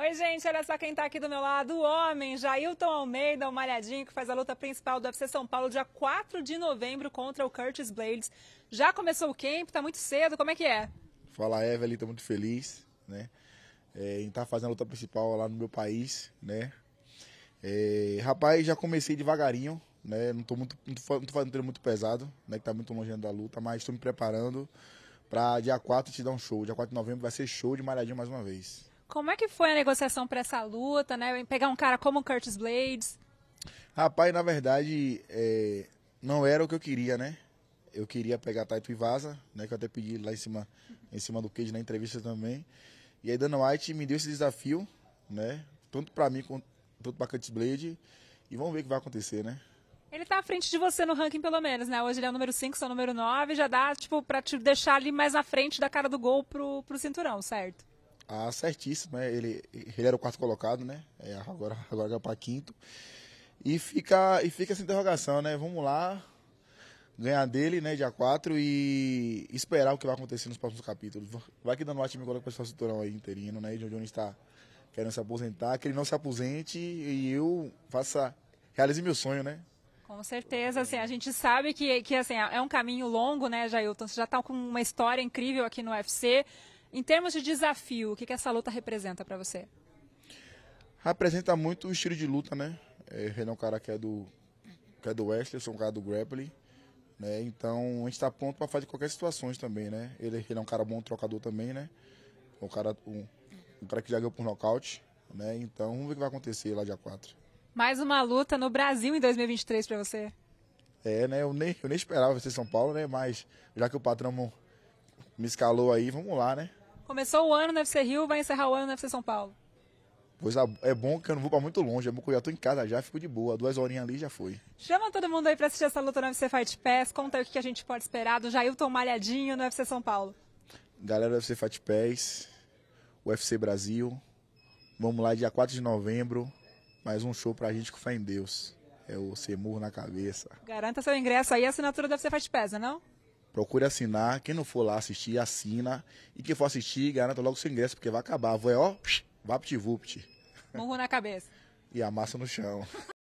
Oi, gente, olha só quem está aqui do meu lado, o homem, Jailton Almeida, o malhadinho que faz a luta principal do UFC São Paulo, dia 4 de novembro, contra o Curtis Blades. Já começou o camp, está muito cedo, como é que é? Fala, Evelyn, tô muito feliz, né, é, em estar tá fazendo a luta principal lá no meu país, né. É, rapaz, já comecei devagarinho, né, não estou muito, não tô, não tô fazendo treino muito pesado, né, que tá muito longe da luta, mas estou me preparando para dia 4 te dar um show. Dia 4 de novembro vai ser show de malhadinho mais uma vez. Como é que foi a negociação para essa luta, né? Pegar um cara como o Curtis Blades? Rapaz, na verdade, é, não era o que eu queria, né? Eu queria pegar Taito Ivasa, né? Que eu até pedi lá em cima, em cima do cage na entrevista também. E aí Dana White me deu esse desafio, né? Tanto para mim quanto para Curtis Blade. E vamos ver o que vai acontecer, né? Ele tá à frente de você no ranking, pelo menos, né? Hoje ele é o número 5, sou o número 9, já dá, tipo, pra te deixar ali mais à frente da cara do gol pro, pro cinturão, certo? a certíssimo né? ele, ele era o quarto colocado, né? É, agora, agora é para quinto. E fica, e fica essa interrogação, né? Vamos lá, ganhar dele, né, dia 4 e esperar o que vai acontecer nos próximos capítulos. Vai que dando o time coloca para o cinturão aí interino, né, de onde está querendo se aposentar, que ele não se aposente e eu faça realize meu sonho, né? Com certeza, assim, a gente sabe que, que assim, é, é um caminho longo, né, Jailton? Você já está com uma história incrível aqui no UFC. Em termos de desafio, o que, que essa luta representa para você? Representa muito o estilo de luta, né? É, Renan é um cara que é do, que é do West, eu sou um cara do grappling. Né? Então a gente está pronto para fazer qualquer situação também, né? Ele, ele é um cara bom trocador também, né? Um cara, um, um cara que já ganhou por nocaute, né? Então vamos ver o que vai acontecer lá dia 4. Mais uma luta no Brasil em 2023 para você? É, né? Eu nem, eu nem esperava ser São Paulo, né? Mas já que o patrão me escalou aí, vamos lá, né? Começou o ano no UFC Rio, vai encerrar o ano no UFC São Paulo. Pois é, é bom que eu não vou pra muito longe, é bom que eu já tô em casa já, fico de boa, duas horinhas ali já foi. Chama todo mundo aí pra assistir essa luta no UFC Fight Pass, conta aí o que a gente pode esperar do Jailton Malhadinho no UFC São Paulo. Galera do UFC Fight Pass, UFC Brasil, vamos lá dia 4 de novembro, mais um show pra gente com fé em Deus. É o Semur na cabeça. Garanta seu ingresso aí e assinatura do UFC Fight Pass, não? É Procure assinar. Quem não for lá assistir, assina. E quem for assistir, garanta logo seu ingresso, porque vai acabar. Vai, é, ó, vapt-vupt. Murro na cabeça. E amassa no chão.